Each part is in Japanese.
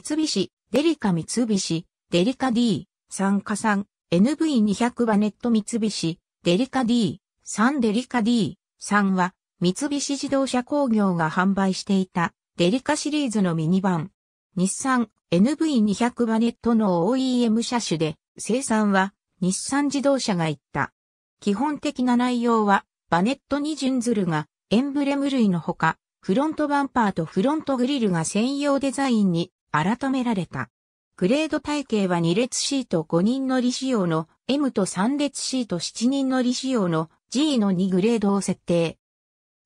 三菱、デリカ三菱、デリカ D、酸化酸、NV200 バネット三菱、デリカ D、酸デリカ D、酸は、三菱自動車工業が販売していた、デリカシリーズのミニバン。日産 NV200 バネットの OEM 車種で、生産は、日産自動車が行った。基本的な内容は、バネットに準ずるが、エンブレム類のほか、フロントバンパーとフロントグリルが専用デザインに改められた。グレード体系は2列シート5人乗り仕様の M と3列シート7人乗り仕様の G の2グレードを設定。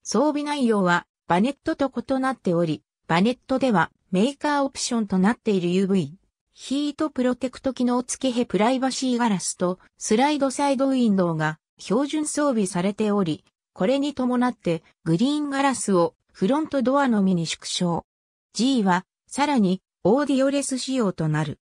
装備内容はバネットと異なっており、バネットではメーカーオプションとなっている UV、ヒートプロテクト機能付きヘプライバシーガラスとスライドサイドウィンドウが標準装備されており、これに伴ってグリーンガラスをフロントドアのみに縮小。G はさらにオーディオレス仕様となる。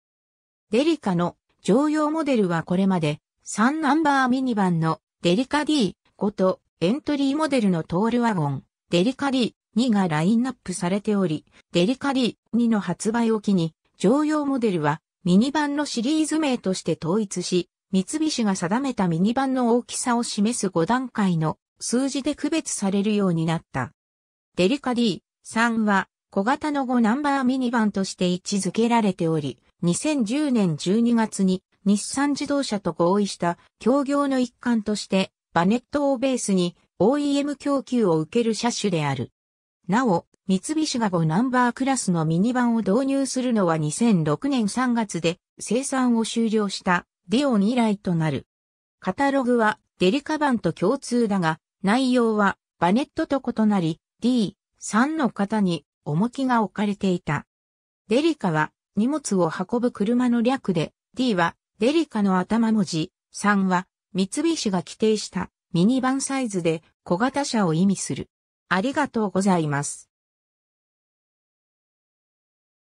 デリカの常用モデルはこれまで3ナンバーミニバンのデリカ D5 とエントリーモデルのトールワゴンデリカ D2 がラインナップされており、デリカ D2 の発売を機に常用モデルはミニバンのシリーズ名として統一し、三菱が定めたミニバンの大きさを示す5段階の数字で区別されるようになった。デリカ D3 は小型の5ナンバーミニバンとして位置づけられており、2010年12月に日産自動車と合意した協業の一環として、バネットをベースに OEM 供給を受ける車種である。なお、三菱が5ナンバークラスのミニバンを導入するのは2006年3月で生産を終了したディオン以来となる。カタログはデリカ版と共通だが、内容はバネットと異なり、D3 の方に重きが置かれていた。デリカは荷物を運ぶ車の略で、D はデリカの頭文字、3は三菱が規定したミニバンサイズで小型車を意味する。ありがとうございます。